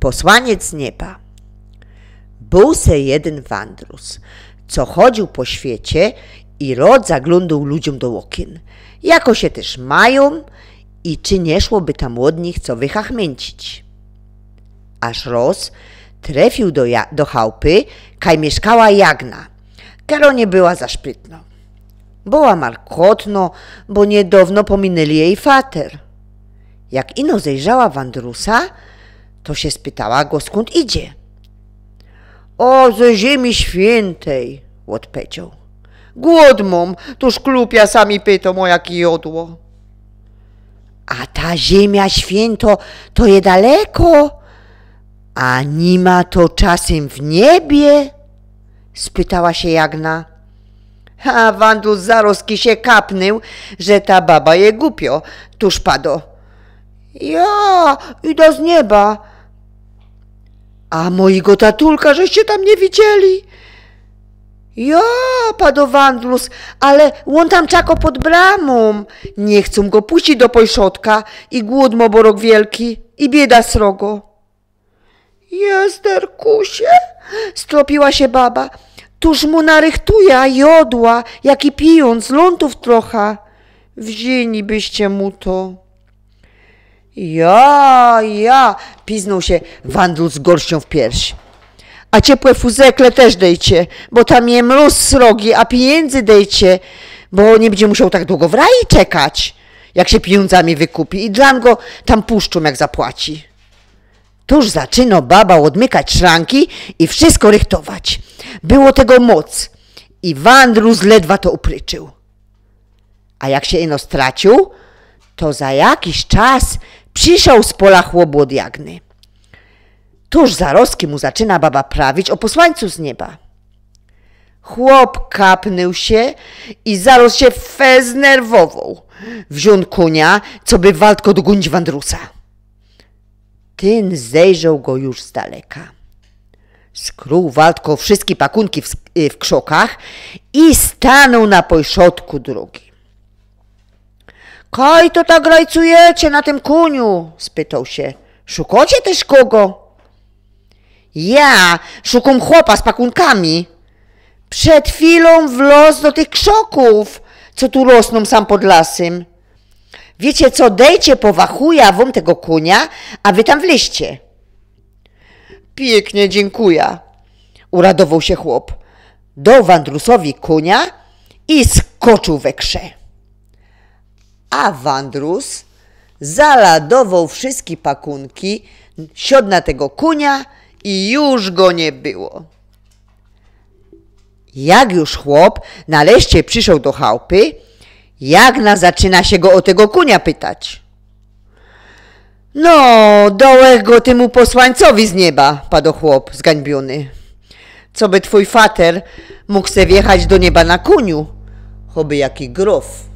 Posłaniec nieba. Był se jeden wandrus, co chodził po świecie i rod zaglądał ludziom do okien. Jako się też mają i czy nie szłoby tam od nich co wychachmęcić. Aż roz trafił do, ja, do chałupy, kaj mieszkała jagna, karo nie była za szprytno. Była markotno, bo niedawno pominęli jej fater. Jak ino zejrzała wandrusa, to się spytała go, skąd idzie. O, ze ziemi świętej, odpowiedział. Głodmą, mam, tuż klupia sami o moja jodło. A ta ziemia święto, to je daleko, a nie ma to czasem w niebie? Spytała się Jagna. A Wandus zaroski się kapnył, że ta baba je głupio, tuż pado. Ja, idę z nieba, a mojego tatulka żeście tam nie widzieli? Ja, padowandlus, ale łon tam czako pod bramą. Nie chcą go puścić do pojszotka i głód moborok wielki i bieda srogo. Jezderkusie, stropiła się baba, tuż mu narychtuje jodła, i pijąc lądów trocha. Wzięlibyście mu to. Ja, ja, piznął się Wandru z gorścią w pierś. A ciepłe fuzekle też dejcie, bo tam je mróz srogi, a pieniędzy dejcie, bo nie będzie musiał tak długo w rai czekać, jak się pieniądzami wykupi i dlam go tam puszczą, jak zapłaci. Tuż zaczyno baba odmykać szranki i wszystko rychtować. Było tego moc i Wandrus ledwa to upryczył. A jak się ino stracił, to za jakiś czas Przysiał z pola chłop jagny. Tuż za mu zaczyna baba prawić o posłańcu z nieba. Chłop kapnył się i zaraz się feznerwował. Wziął kunia, co by waltko dogonić wandrusa. Tyn zejrzał go już z daleka. Skrół waltko wszystkie pakunki w, y, w krzokach i stanął na pośrodku drogi. Kaj to tak rajcujecie na tym koniu? spytał się. Szukacie też kogo? Ja szukam chłopa z pakunkami. Przed chwilą w los do tych krzoków, co tu rosną sam pod lasem. Wiecie co, dejcie po wachuja wam tego kunia, a wy tam wliście. Pięknie dziękuję, uradował się chłop. Do wandrusowi kunia i skoczył we krze a Wandrus zaladował wszystkie pakunki, siodł na tego kunia i już go nie było. Jak już chłop naleście przyszedł do chałupy, Jagna zaczyna się go o tego kunia pytać. No, dołech go temu posłańcowi z nieba, padł chłop zgańbiony. Co by twój fater mógł se wjechać do nieba na kuniu, choby jaki grof.